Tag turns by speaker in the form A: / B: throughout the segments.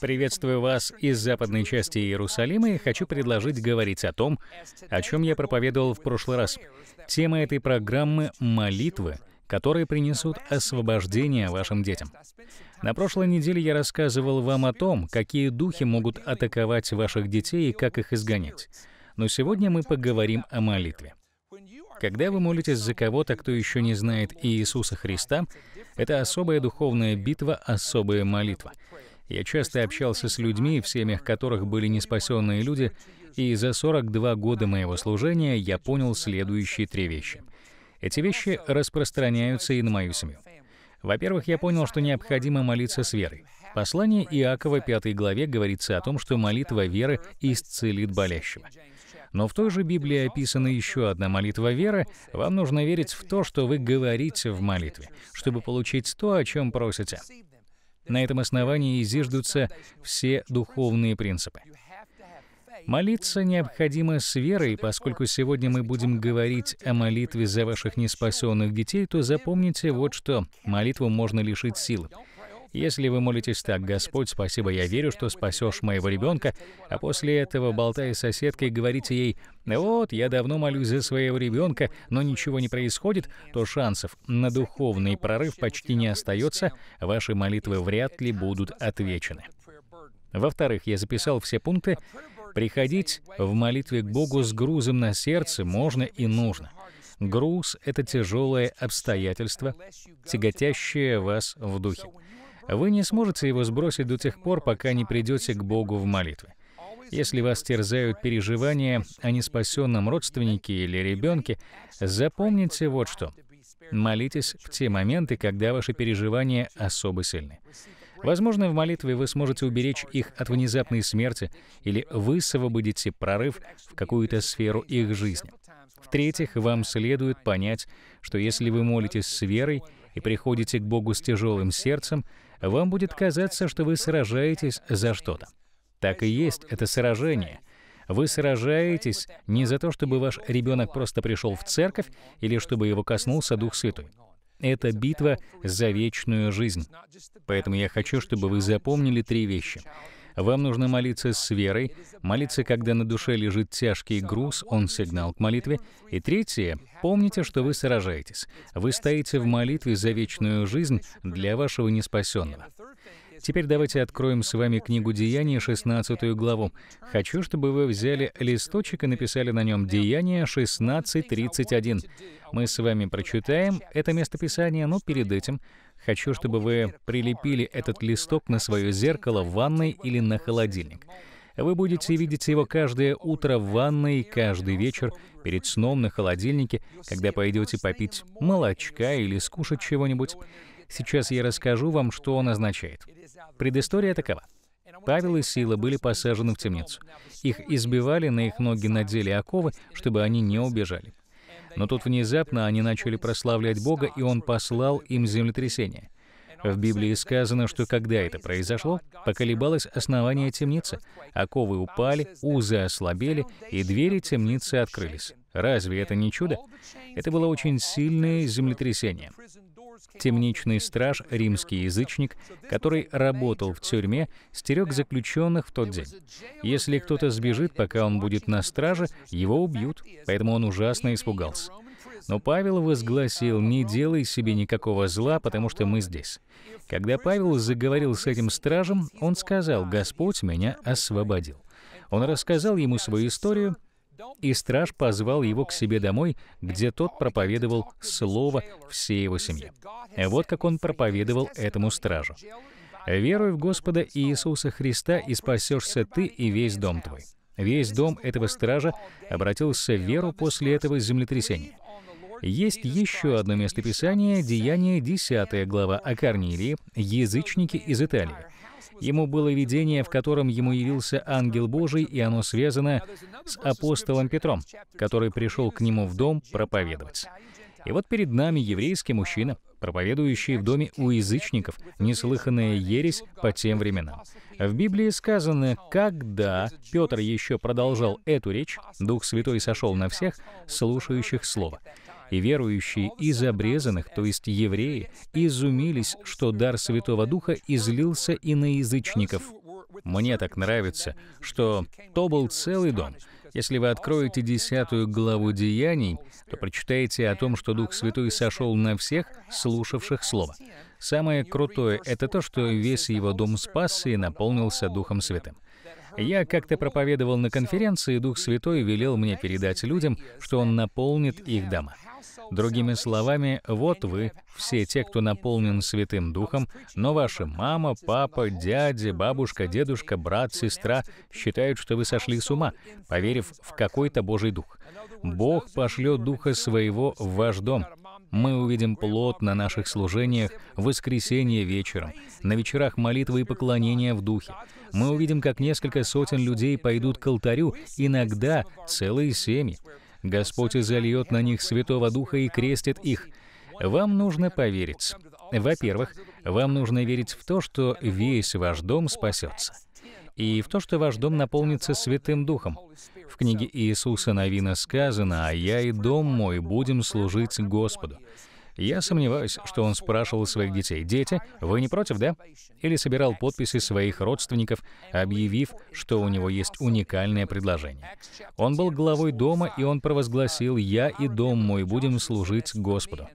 A: Приветствую вас из западной части Иерусалима и хочу предложить говорить о том, о чем я проповедовал в прошлый раз. Тема этой программы — молитвы, которые принесут освобождение вашим детям. На прошлой неделе я рассказывал вам о том, какие духи могут атаковать ваших детей и как их изгонять. Но сегодня мы поговорим о молитве. Когда вы молитесь за кого-то, кто еще не знает Иисуса Христа, это особая духовная битва, особая молитва. Я часто общался с людьми, в семьях которых были неспасенные люди, и за 42 года моего служения я понял следующие три вещи. Эти вещи распространяются и на мою семью. Во-первых, я понял, что необходимо молиться с верой. Послание Иакова 5 главе говорится о том, что молитва веры исцелит болящего. Но в той же Библии описана еще одна молитва веры. Вам нужно верить в то, что вы говорите в молитве, чтобы получить то, о чем просите. На этом основании зиждутся все духовные принципы. Молиться необходимо с верой, поскольку сегодня мы будем говорить о молитве за ваших неспасенных детей, то запомните вот что. Молитву можно лишить силы. Если вы молитесь так, «Господь, спасибо, я верю, что спасешь моего ребенка», а после этого, болтая с соседкой, говорите ей, «Вот, я давно молюсь за своего ребенка, но ничего не происходит», то шансов на духовный прорыв почти не остается, ваши молитвы вряд ли будут отвечены. Во-вторых, я записал все пункты. Приходить в молитве к Богу с грузом на сердце можно и нужно. Груз — это тяжелое обстоятельство, тяготящее вас в духе. Вы не сможете его сбросить до тех пор, пока не придете к Богу в молитве. Если вас терзают переживания о неспасенном родственнике или ребенке, запомните вот что. Молитесь в те моменты, когда ваши переживания особо сильны. Возможно, в молитве вы сможете уберечь их от внезапной смерти или высвободите прорыв в какую-то сферу их жизни. В-третьих, вам следует понять, что если вы молитесь с верой и приходите к Богу с тяжелым сердцем, вам будет казаться, что вы сражаетесь за что-то. Так и есть, это сражение. Вы сражаетесь не за то, чтобы ваш ребенок просто пришел в церковь или чтобы его коснулся Дух Святой. Это битва за вечную жизнь. Поэтому я хочу, чтобы вы запомнили три вещи. Вам нужно молиться с верой, молиться, когда на душе лежит тяжкий груз, он сигнал к молитве. И третье, помните, что вы сражаетесь. Вы стоите в молитве за вечную жизнь для вашего неспасенного. Теперь давайте откроем с вами книгу «Деяния», 16 главу. Хочу, чтобы вы взяли листочек и написали на нем «Деяния 16.31». Мы с вами прочитаем это местописание, но перед этим Хочу, чтобы вы прилепили этот листок на свое зеркало в ванной или на холодильник. Вы будете видеть его каждое утро в ванной, каждый вечер, перед сном на холодильнике, когда пойдете попить молочка или скушать чего-нибудь. Сейчас я расскажу вам, что он означает. Предыстория такова. Павел и Сила были посажены в темницу. Их избивали, на их ноги надели оковы, чтобы они не убежали. Но тут внезапно они начали прославлять Бога, и Он послал им землетрясение. В Библии сказано, что когда это произошло, поколебалось основание темницы, оковы упали, узы ослабели, и двери темницы открылись. Разве это не чудо? Это было очень сильное землетрясение. Темничный страж, римский язычник, который работал в тюрьме, стерег заключенных в тот день. Если кто-то сбежит, пока он будет на страже, его убьют, поэтому он ужасно испугался. Но Павел возгласил, не делай себе никакого зла, потому что мы здесь. Когда Павел заговорил с этим стражем, он сказал, Господь меня освободил. Он рассказал ему свою историю, и страж позвал его к себе домой, где тот проповедовал слово всей его семье. Вот как он проповедовал этому стражу. «Веруй в Господа Иисуса Христа, и спасешься ты и весь дом твой». Весь дом этого стража обратился в веру после этого землетрясения. Есть еще одно местописание, Деяние 10 глава о Корнилии, язычники из Италии. Ему было видение, в котором ему явился ангел Божий, и оно связано с апостолом Петром, который пришел к нему в дом проповедовать. И вот перед нами еврейский мужчина, проповедующий в доме у язычников неслыханная ересь по тем временам. В Библии сказано, когда Петр еще продолжал эту речь, Дух Святой сошел на всех, слушающих Слово и верующие из обрезанных, то есть евреи, изумились, что дар Святого Духа излился и на язычников. Мне так нравится, что то был целый дом. Если вы откроете десятую главу Деяний, то прочитаете о том, что Дух Святой сошел на всех, слушавших Слово. Самое крутое — это то, что весь его дом спасся и наполнился Духом Святым. Я как-то проповедовал на конференции, и Дух Святой велел мне передать людям, что Он наполнит их дома. Другими словами, вот вы, все те, кто наполнен Святым Духом, но ваша мама, папа, дядя, бабушка, дедушка, брат, сестра считают, что вы сошли с ума, поверив в какой-то Божий Дух. Бог пошлет Духа Своего в ваш дом. Мы увидим плод на наших служениях в воскресенье вечером, на вечерах молитвы и поклонения в Духе. Мы увидим, как несколько сотен людей пойдут к алтарю, иногда целые семьи. Господь изольет на них Святого Духа и крестит их. Вам нужно поверить. Во-первых, вам нужно верить в то, что весь ваш дом спасется, и в то, что ваш дом наполнится Святым Духом. В книге Иисуса Новина сказано, «А я и дом мой будем служить Господу». Я сомневаюсь, что он спрашивал своих детей, «Дети, вы не против, да?» Или собирал подписи своих родственников, объявив, что у него есть уникальное предложение. Он был главой дома, и он провозгласил, «Я и дом мой будем служить Господу».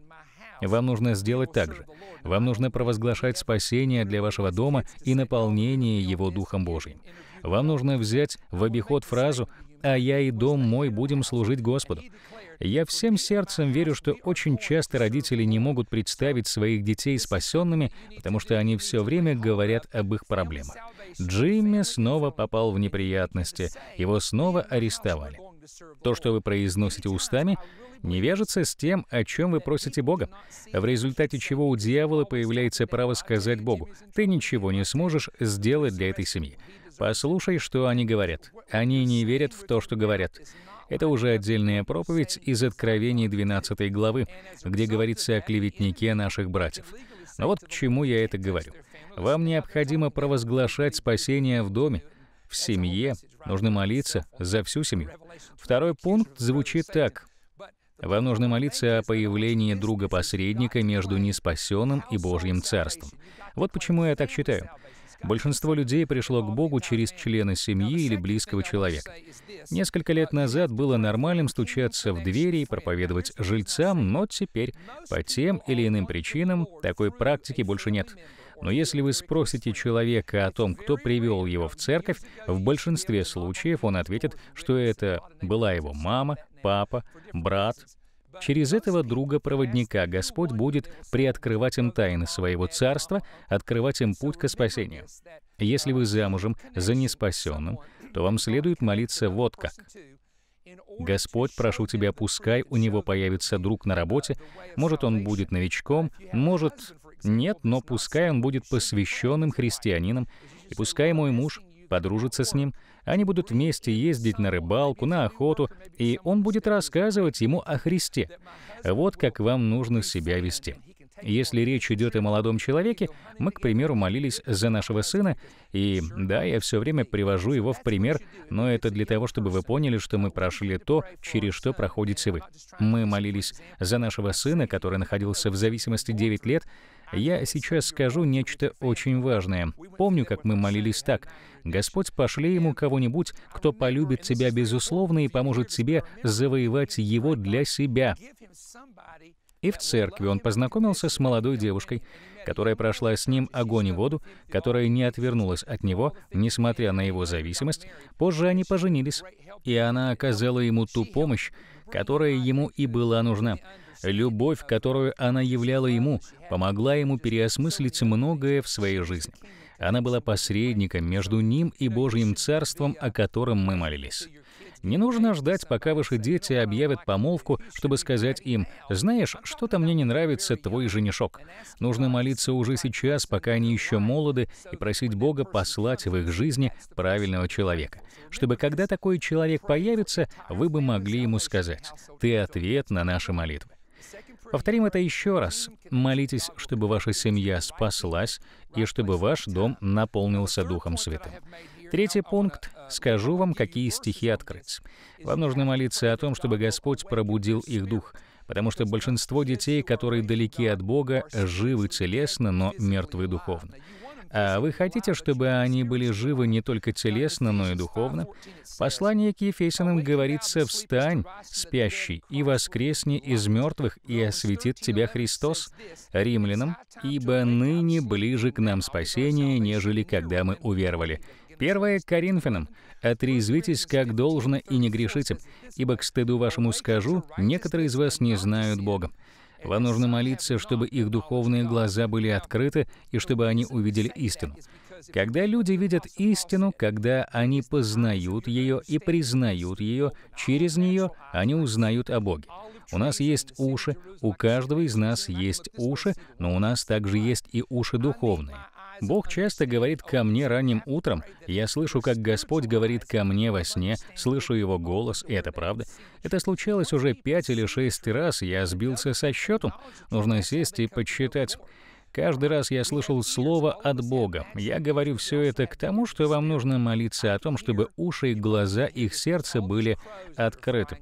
A: Вам нужно сделать так же. Вам нужно провозглашать спасение для вашего дома и наполнение его Духом Божьим. Вам нужно взять в обиход фразу «А я и дом мой будем служить Господу». Я всем сердцем верю, что очень часто родители не могут представить своих детей спасенными, потому что они все время говорят об их проблемах. Джимми снова попал в неприятности, его снова арестовали. То, что вы произносите устами, не вяжется с тем, о чем вы просите Бога, в результате чего у дьявола появляется право сказать Богу, «Ты ничего не сможешь сделать для этой семьи». Послушай, что они говорят. Они не верят в то, что говорят. Это уже отдельная проповедь из Откровений 12 главы, где говорится о клеветнике наших братьев. Но вот к чему я это говорю. Вам необходимо провозглашать спасение в доме, в семье, нужно молиться за всю семью. Второй пункт звучит так. Вам нужно молиться о появлении друга-посредника между неспасенным и Божьим Царством. Вот почему я так считаю. Большинство людей пришло к Богу через члена семьи или близкого человека. Несколько лет назад было нормальным стучаться в двери и проповедовать жильцам, но теперь по тем или иным причинам такой практики больше нет. Но если вы спросите человека о том, кто привел его в церковь, в большинстве случаев он ответит, что это была его мама, папа, брат, Через этого друга-проводника Господь будет приоткрывать им тайны своего царства, открывать им путь ко спасению. Если вы замужем за неспасенным, то вам следует молиться вот как. «Господь, прошу Тебя, пускай у него появится друг на работе, может, он будет новичком, может, нет, но пускай он будет посвященным христианином, и пускай мой муж подружится с ним, они будут вместе ездить на рыбалку, на охоту, и он будет рассказывать ему о Христе. Вот как вам нужно себя вести. Если речь идет о молодом человеке, мы, к примеру, молились за нашего сына, и да, я все время привожу его в пример, но это для того, чтобы вы поняли, что мы прошли то, через что проходите вы. Мы молились за нашего сына, который находился в зависимости 9 лет, я сейчас скажу нечто очень важное. Помню, как мы молились так. «Господь, пошли ему кого-нибудь, кто полюбит тебя безусловно и поможет тебе завоевать его для себя». И в церкви он познакомился с молодой девушкой, которая прошла с ним огонь и воду, которая не отвернулась от него, несмотря на его зависимость. Позже они поженились, и она оказала ему ту помощь, которая ему и была нужна. Любовь, которую она являла ему, помогла ему переосмыслить многое в своей жизни. Она была посредником между ним и Божьим Царством, о котором мы молились. Не нужно ждать, пока ваши дети объявят помолвку, чтобы сказать им, «Знаешь, что-то мне не нравится твой женишок». Нужно молиться уже сейчас, пока они еще молоды, и просить Бога послать в их жизни правильного человека, чтобы когда такой человек появится, вы бы могли ему сказать, «Ты ответ на наши молитвы». Повторим это еще раз. Молитесь, чтобы ваша семья спаслась и чтобы ваш дом наполнился Духом Святым. Третий пункт. Скажу вам, какие стихи открыть. Вам нужно молиться о том, чтобы Господь пробудил их дух, потому что большинство детей, которые далеки от Бога, живы телесно, но мертвы духовно. А вы хотите, чтобы они были живы не только телесно, но и духовно? Послание к Ефесянам говорится «Встань, спящий, и воскресни из мертвых, и осветит тебя Христос, римлянам, ибо ныне ближе к нам спасение, нежели когда мы уверовали». Первое к Коринфянам. «Отрезвитесь, как должно, и не грешите, ибо к стыду вашему скажу, некоторые из вас не знают Бога». Вам нужно молиться, чтобы их духовные глаза были открыты и чтобы они увидели истину. Когда люди видят истину, когда они познают ее и признают ее, через нее они узнают о Боге. У нас есть уши, у каждого из нас есть уши, но у нас также есть и уши духовные. Бог часто говорит ко мне ранним утром. Я слышу, как Господь говорит ко мне во сне, слышу Его голос, и это правда. Это случалось уже пять или шесть раз, я сбился со счету. Нужно сесть и подсчитать. Каждый раз я слышал слово от Бога. Я говорю все это к тому, что вам нужно молиться о том, чтобы уши и глаза их сердца были открыты.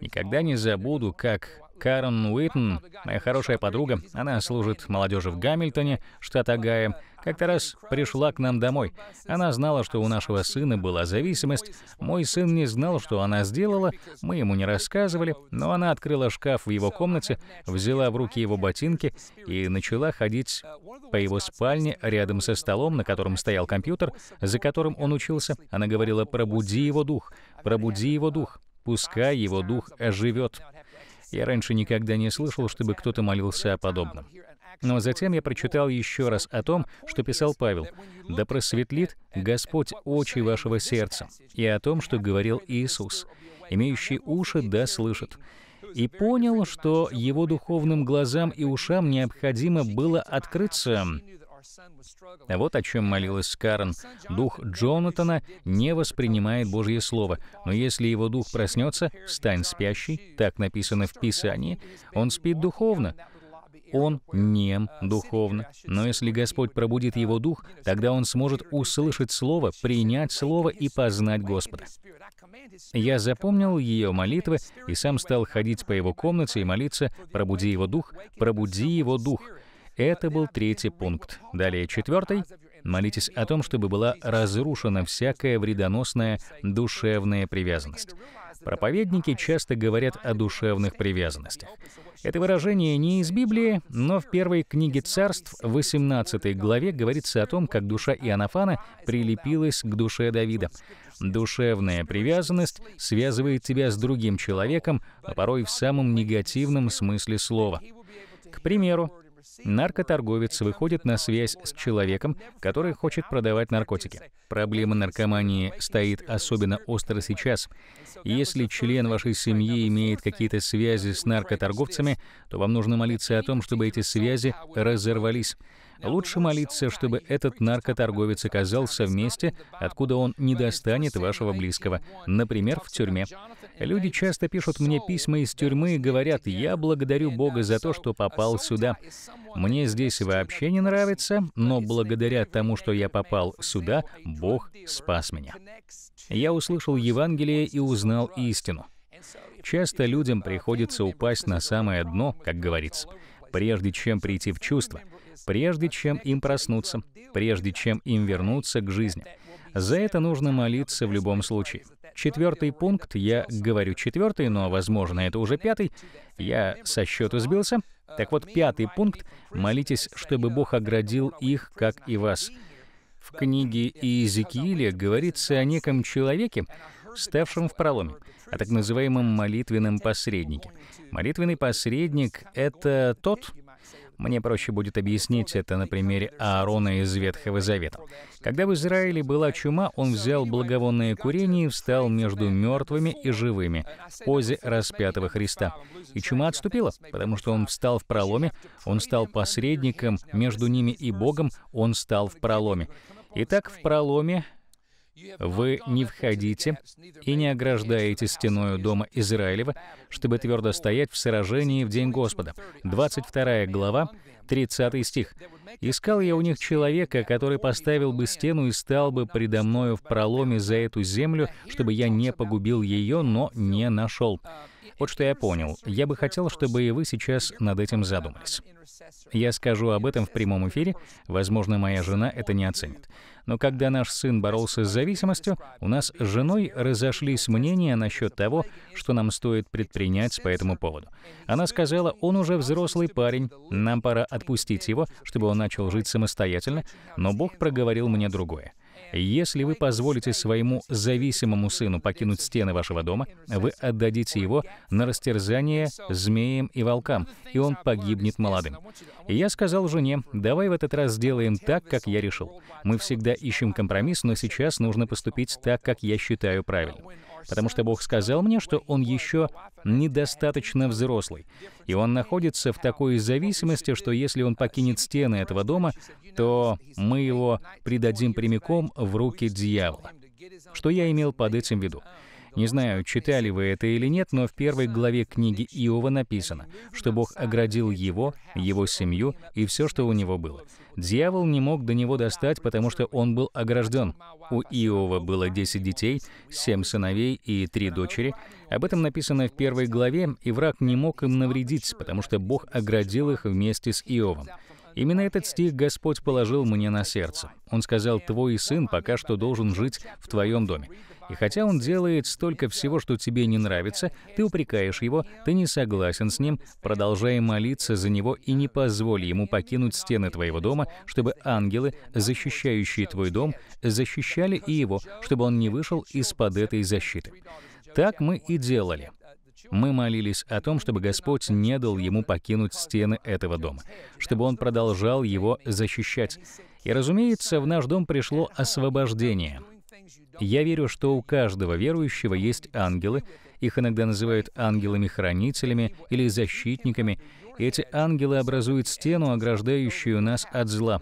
A: Никогда не забуду, как Карен Уитн, моя хорошая подруга, она служит молодежи в Гамильтоне, штат Огайо, как-то раз пришла к нам домой. Она знала, что у нашего сына была зависимость. Мой сын не знал, что она сделала. Мы ему не рассказывали, но она открыла шкаф в его комнате, взяла в руки его ботинки и начала ходить по его спальне рядом со столом, на котором стоял компьютер, за которым он учился. Она говорила «пробуди его дух, пробуди его дух, пускай его дух оживет». Я раньше никогда не слышал, чтобы кто-то молился о подобном. Но затем я прочитал еще раз о том, что писал Павел. «Да просветлит Господь очи вашего сердца» и о том, что говорил Иисус. «Имеющий уши, да слышит» и понял, что его духовным глазам и ушам необходимо было открыться. А вот о чем молилась Карен. Дух Джонатана не воспринимает Божье Слово, но если его дух проснется, «стань спящий», так написано в Писании, он спит духовно, он нем духовно. Но если Господь пробудит его дух, тогда он сможет услышать Слово, принять Слово и познать Господа. Я запомнил ее молитвы и сам стал ходить по его комнате и молиться «Пробуди его дух, пробуди его дух». Это был третий пункт. Далее четвертый. Молитесь о том, чтобы была разрушена всякая вредоносная душевная привязанность. Проповедники часто говорят о душевных привязанностях. Это выражение не из Библии, но в первой книге царств, 18 главе, говорится о том, как душа Иоаннафана прилепилась к душе Давида. Душевная привязанность связывает тебя с другим человеком, а порой в самом негативном смысле слова. К примеру, Наркоторговец выходит на связь с человеком, который хочет продавать наркотики. Проблема наркомании стоит особенно остро сейчас. Если член вашей семьи имеет какие-то связи с наркоторговцами, то вам нужно молиться о том, чтобы эти связи разорвались. Лучше молиться, чтобы этот наркоторговец оказался в месте, откуда он не достанет вашего близкого, например, в тюрьме. Люди часто пишут мне письма из тюрьмы и говорят, «Я благодарю Бога за то, что попал сюда. Мне здесь вообще не нравится, но благодаря тому, что я попал сюда, Бог спас меня». Я услышал Евангелие и узнал истину. Часто людям приходится упасть на самое дно, как говорится, прежде чем прийти в чувство — прежде чем им проснуться, прежде чем им вернуться к жизни. За это нужно молиться в любом случае. Четвертый пункт, я говорю четвертый, но, возможно, это уже пятый, я со счету сбился. Так вот, пятый пункт — молитесь, чтобы Бог оградил их, как и вас. В книге Иезекииля говорится о неком человеке, ставшем в проломе, о так называемом молитвенном посреднике. Молитвенный посредник — это тот, мне проще будет объяснить это на примере Аарона из Ветхого Завета. Когда в Израиле была чума, он взял благовонное курение и встал между мертвыми и живыми в позе распятого Христа. И чума отступила, потому что он встал в проломе, он стал посредником между ними и Богом, он стал в проломе. Итак, в проломе вы не входите и не ограждаете стеною дома Израилева, чтобы твердо стоять в сражении в день Господа. 22 глава, 30 стих. «Искал я у них человека, который поставил бы стену и стал бы предо мною в проломе за эту землю, чтобы я не погубил ее, но не нашел. Вот что я понял. Я бы хотел, чтобы и вы сейчас над этим задумались. Я скажу об этом в прямом эфире, возможно, моя жена это не оценит. Но когда наш сын боролся с зависимостью, у нас с женой разошлись мнения насчет того, что нам стоит предпринять по этому поводу. Она сказала, он уже взрослый парень, нам пора отпустить его, чтобы он начал жить самостоятельно, но Бог проговорил мне другое. Если вы позволите своему зависимому сыну покинуть стены вашего дома, вы отдадите его на растерзание змеям и волкам, и он погибнет молодым. И я сказал жене, давай в этот раз сделаем так, как я решил. Мы всегда ищем компромисс, но сейчас нужно поступить так, как я считаю правильным потому что Бог сказал мне, что он еще недостаточно взрослый, и он находится в такой зависимости, что если он покинет стены этого дома, то мы его придадим прямиком в руки дьявола. Что я имел под этим в виду? Не знаю, читали вы это или нет, но в первой главе книги Иова написано, что Бог оградил его, его семью и все, что у него было. Дьявол не мог до него достать, потому что он был огражден. У Иова было 10 детей, 7 сыновей и 3 дочери. Об этом написано в первой главе, и враг не мог им навредить, потому что Бог оградил их вместе с Иовом. Именно этот стих Господь положил мне на сердце. Он сказал, «Твой сын пока что должен жить в твоем доме». И хотя он делает столько всего, что тебе не нравится, ты упрекаешь его, ты не согласен с ним, продолжай молиться за него и не позволь ему покинуть стены твоего дома, чтобы ангелы, защищающие твой дом, защищали и его, чтобы он не вышел из-под этой защиты. Так мы и делали. Мы молились о том, чтобы Господь не дал ему покинуть стены этого дома, чтобы он продолжал его защищать. И, разумеется, в наш дом пришло освобождение — я верю, что у каждого верующего есть ангелы, их иногда называют ангелами-хранителями или защитниками. эти ангелы образуют стену, ограждающую нас от зла.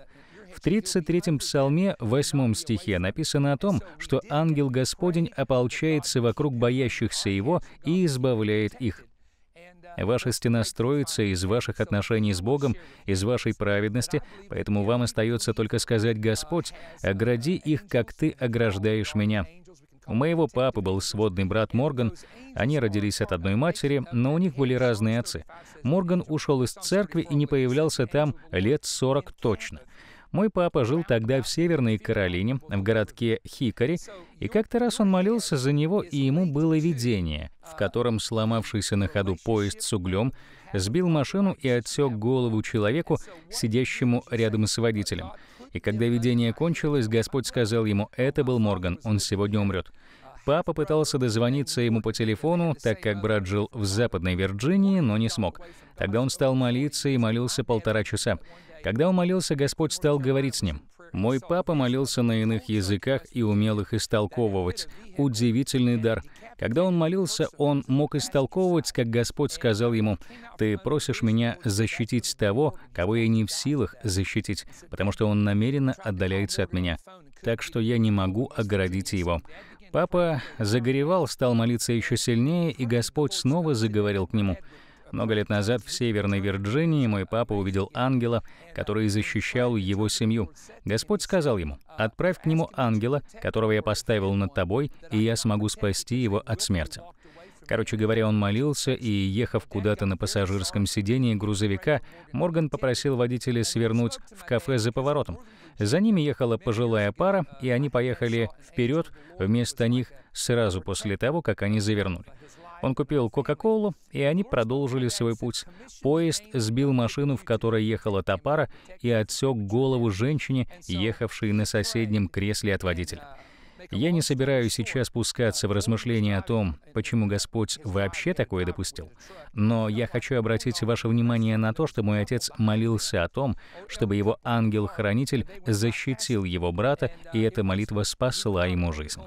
A: В 33-м псалме, 8 стихе, написано о том, что ангел Господень ополчается вокруг боящихся его и избавляет их. Ваша стена строится из ваших отношений с Богом, из вашей праведности, поэтому вам остается только сказать, «Господь, огради их, как Ты ограждаешь меня». У моего папы был сводный брат Морган. Они родились от одной матери, но у них были разные отцы. Морган ушел из церкви и не появлялся там лет 40 точно. Мой папа жил тогда в Северной Каролине, в городке Хикори, и как-то раз он молился за него, и ему было видение, в котором сломавшийся на ходу поезд с углем сбил машину и отсек голову человеку, сидящему рядом с водителем. И когда видение кончилось, Господь сказал ему, «Это был Морган, он сегодня умрет». Папа пытался дозвониться ему по телефону, так как брат жил в Западной Вирджинии, но не смог. Тогда он стал молиться и молился полтора часа. Когда умолился, Господь стал говорить с ним. Мой папа молился на иных языках и умел их истолковывать. Удивительный дар. Когда он молился, он мог истолковывать, как Господь сказал ему, «Ты просишь меня защитить того, кого я не в силах защитить, потому что он намеренно отдаляется от меня, так что я не могу оградить его». Папа загоревал, стал молиться еще сильнее, и Господь снова заговорил к нему. Много лет назад в Северной Вирджинии мой папа увидел ангела, который защищал его семью. Господь сказал ему, «Отправь к нему ангела, которого я поставил над тобой, и я смогу спасти его от смерти». Короче говоря, он молился, и, ехав куда-то на пассажирском сидении грузовика, Морган попросил водителя свернуть в кафе за поворотом. За ними ехала пожилая пара, и они поехали вперед вместо них сразу после того, как они завернули. Он купил Кока-Колу, и они продолжили свой путь. Поезд сбил машину, в которой ехала Топара, и отсек голову женщине, ехавшей на соседнем кресле от водителя. Я не собираюсь сейчас пускаться в размышления о том, почему Господь вообще такое допустил, но я хочу обратить ваше внимание на то, что мой отец молился о том, чтобы его ангел-хранитель защитил его брата, и эта молитва спасла ему жизнь.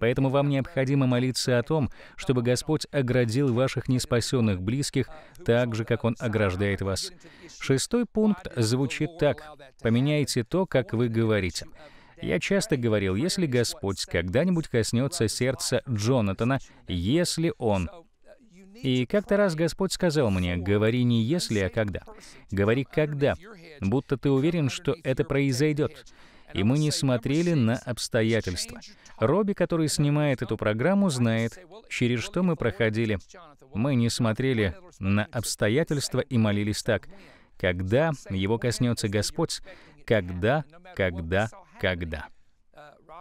A: Поэтому вам необходимо молиться о том, чтобы Господь оградил ваших неспасенных близких так же, как Он ограждает вас. Шестой пункт звучит так. «Поменяйте то, как вы говорите». Я часто говорил, если Господь когда-нибудь коснется сердца Джонатана, если он... И как-то раз Господь сказал мне, говори не «если», а «когда». Говори «когда», будто ты уверен, что это произойдет и мы не смотрели на обстоятельства. Робби, который снимает эту программу, знает, через что мы проходили. Мы не смотрели на обстоятельства и молились так. Когда его коснется Господь? Когда, когда, когда?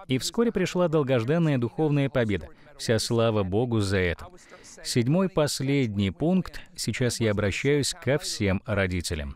A: И вскоре пришла долгожданная духовная победа. Вся слава Богу за это. Седьмой последний пункт. Сейчас я обращаюсь ко всем родителям.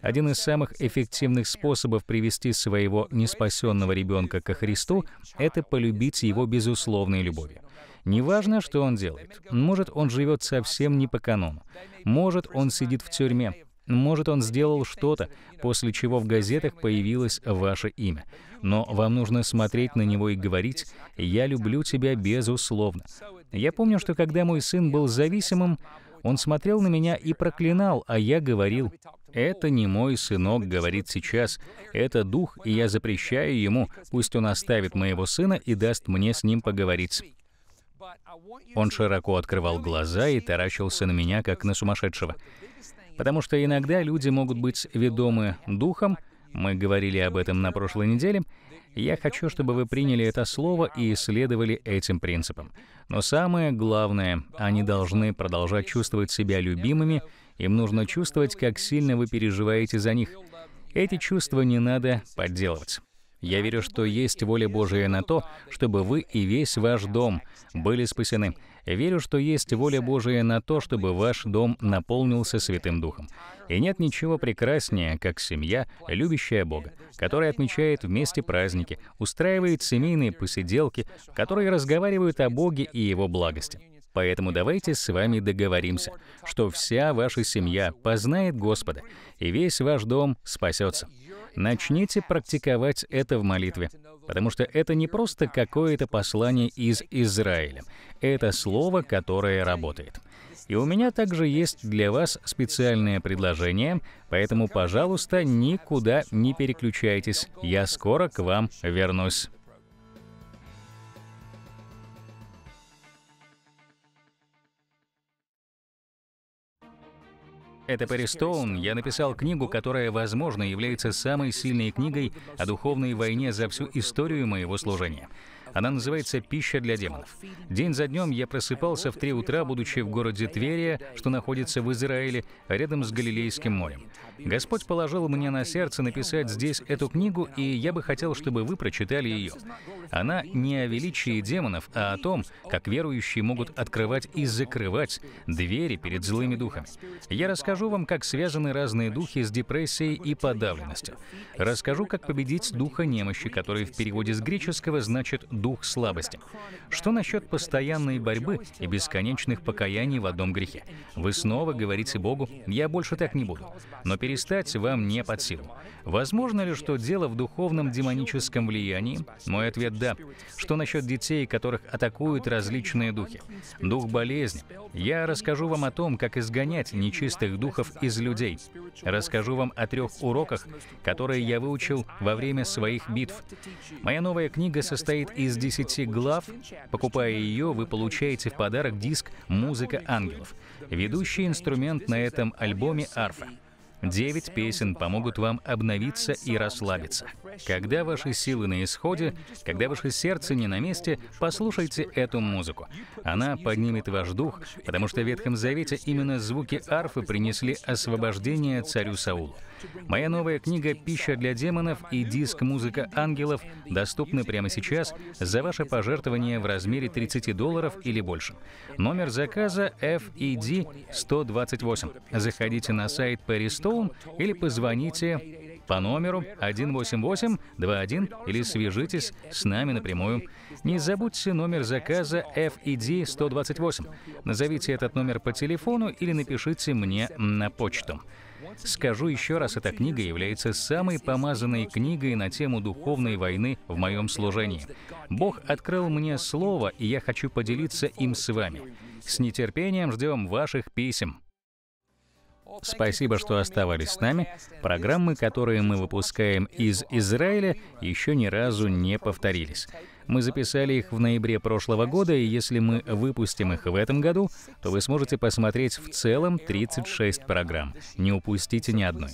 A: Один из самых эффективных способов привести своего неспасенного ребенка ко Христу — это полюбить его безусловной любовью. Неважно, что он делает. Может, он живет совсем не по канону. Может, он сидит в тюрьме. Может, он сделал что-то, после чего в газетах появилось ваше имя. Но вам нужно смотреть на него и говорить «Я люблю тебя безусловно». Я помню, что когда мой сын был зависимым, он смотрел на меня и проклинал, а я говорил, «Это не мой сынок, — говорит сейчас, — это дух, и я запрещаю ему, пусть он оставит моего сына и даст мне с ним поговорить». Он широко открывал глаза и таращился на меня, как на сумасшедшего. Потому что иногда люди могут быть ведомы духом, мы говорили об этом на прошлой неделе. Я хочу, чтобы вы приняли это слово и исследовали этим принципам. Но самое главное, они должны продолжать чувствовать себя любимыми, им нужно чувствовать, как сильно вы переживаете за них. Эти чувства не надо подделывать. Я верю, что есть воля Божия на то, чтобы вы и весь ваш дом были спасены, Верю, что есть воля Божия на то, чтобы ваш дом наполнился Святым Духом. И нет ничего прекраснее, как семья, любящая Бога, которая отмечает вместе праздники, устраивает семейные посиделки, которые разговаривают о Боге и Его благости. Поэтому давайте с вами договоримся, что вся ваша семья познает Господа, и весь ваш дом спасется. Начните практиковать это в молитве, потому что это не просто какое-то послание из Израиля. Это слово, которое работает. И у меня также есть для вас специальное предложение, поэтому, пожалуйста, никуда не переключайтесь. Я скоро к вам вернусь. Это Перри Стоун. Я написал книгу, которая, возможно, является самой сильной книгой о духовной войне за всю историю моего служения. Она называется «Пища для демонов». День за днем я просыпался в три утра, будучи в городе Тверия, что находится в Израиле, рядом с Галилейским морем. Господь положил мне на сердце написать здесь эту книгу, и я бы хотел, чтобы вы прочитали ее. Она не о величии демонов, а о том, как верующие могут открывать и закрывать двери перед злыми духами. Я расскажу вам, как связаны разные духи с депрессией и подавленностью. Расскажу, как победить духа немощи, который в переводе с греческого значит дух слабости. Что насчет постоянной борьбы и бесконечных покаяний в одном грехе? Вы снова говорите Богу, я больше так не буду. Но перестать вам не под силу. Возможно ли, что дело в духовном демоническом влиянии? Мой ответ – да. Что насчет детей, которых атакуют различные духи? Дух болезни. Я расскажу вам о том, как изгонять нечистых духов из людей. Расскажу вам о трех уроках, которые я выучил во время своих битв. Моя новая книга состоит из из 10 глав, покупая ее, вы получаете в подарок диск «Музыка ангелов». Ведущий инструмент на этом альбоме — арфа. Девять песен помогут вам обновиться и расслабиться. Когда ваши силы на исходе, когда ваше сердце не на месте, послушайте эту музыку. Она поднимет ваш дух, потому что в Ветхом Завете именно звуки арфы принесли освобождение царю Саулу. Моя новая книга «Пища для демонов» и диск «Музыка ангелов» доступны прямо сейчас за ваше пожертвование в размере 30 долларов или больше. Номер заказа FED 128. Заходите на сайт Perry или позвоните по номеру 18821 или свяжитесь с нами напрямую. Не забудьте номер заказа FED 128. Назовите этот номер по телефону или напишите мне на почту. Скажу еще раз, эта книга является самой помазанной книгой на тему духовной войны в моем служении. Бог открыл мне слово, и я хочу поделиться им с вами. С нетерпением ждем ваших писем. Спасибо, что оставались с нами. Программы, которые мы выпускаем из Израиля, еще ни разу не повторились. Мы записали их в ноябре прошлого года, и если мы выпустим их в этом году, то вы сможете посмотреть в целом 36 программ. Не упустите ни одной.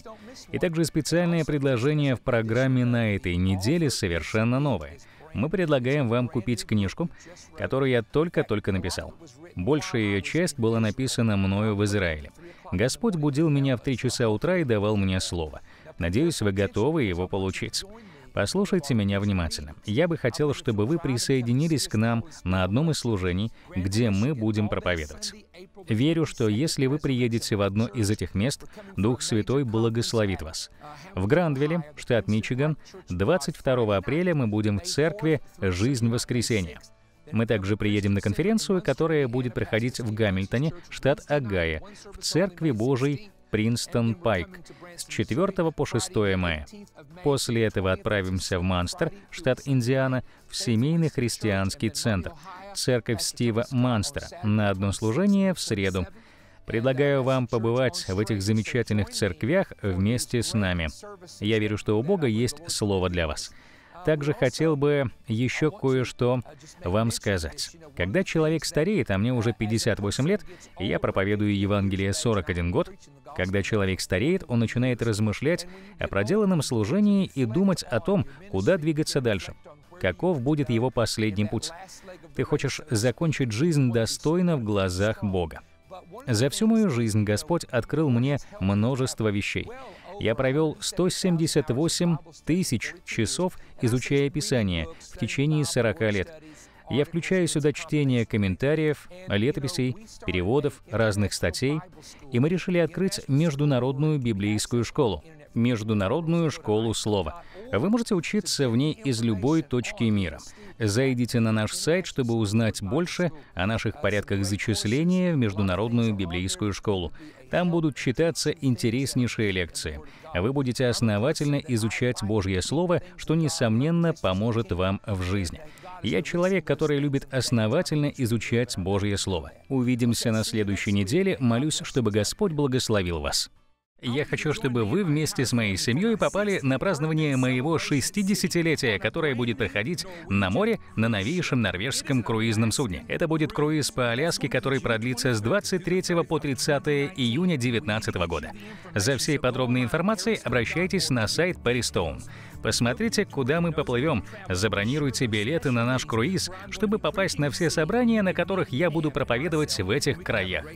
A: И также специальное предложение в программе на этой неделе совершенно новое мы предлагаем вам купить книжку, которую я только-только написал. Большая ее часть была написана мною в Израиле. Господь будил меня в три часа утра и давал мне слово. Надеюсь, вы готовы его получить. Послушайте меня внимательно. Я бы хотел, чтобы вы присоединились к нам на одном из служений, где мы будем проповедовать. Верю, что если вы приедете в одно из этих мест, Дух Святой благословит вас. В Грандвилле, штат Мичиган, 22 апреля мы будем в церкви «Жизнь воскресения». Мы также приедем на конференцию, которая будет проходить в Гамильтоне, штат Агая, в Церкви Божией Принстон Пайк с 4 по 6 мая. После этого отправимся в Манстер, штат Индиана, в семейный христианский центр, церковь Стива Манстера, на одно служение в среду. Предлагаю вам побывать в этих замечательных церквях вместе с нами. Я верю, что у Бога есть слово для вас также хотел бы еще кое-что вам сказать. Когда человек стареет, а мне уже 58 лет, и я проповедую Евангелие 41 год, когда человек стареет, он начинает размышлять о проделанном служении и думать о том, куда двигаться дальше каков будет его последний путь. Ты хочешь закончить жизнь достойно в глазах Бога. За всю мою жизнь Господь открыл мне множество вещей. Я провел 178 тысяч часов, изучая Писание в течение 40 лет. Я включаю сюда чтение комментариев, летописей, переводов, разных статей, и мы решили открыть международную библейскую школу, международную школу слова — а вы можете учиться в ней из любой точки мира. Зайдите на наш сайт, чтобы узнать больше о наших порядках зачисления в Международную библейскую школу. Там будут читаться интереснейшие лекции. Вы будете основательно изучать Божье Слово, что, несомненно, поможет вам в жизни. Я человек, который любит основательно изучать Божье Слово. Увидимся на следующей неделе. Молюсь, чтобы Господь благословил вас. Я хочу, чтобы вы вместе с моей семьей попали на празднование моего 60-летия, которое будет проходить на море на новейшем норвежском круизном судне. Это будет круиз по Аляске, который продлится с 23 по 30 июня 2019 года. За всей подробной информацией обращайтесь на сайт Paris Посмотрите, куда мы поплывем. Забронируйте билеты на наш круиз, чтобы попасть на все собрания, на которых я буду проповедовать в этих краях.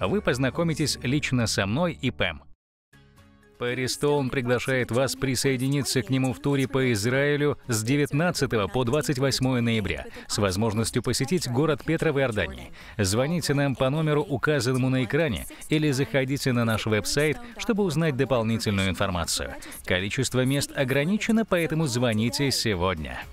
A: Вы познакомитесь лично со мной и Пэм. Перри Стоун приглашает вас присоединиться к нему в туре по Израилю с 19 по 28 ноября с возможностью посетить город Петра в Иордании. Звоните нам по номеру, указанному на экране, или заходите на наш веб-сайт, чтобы узнать дополнительную информацию. Количество мест ограничено, поэтому звоните сегодня.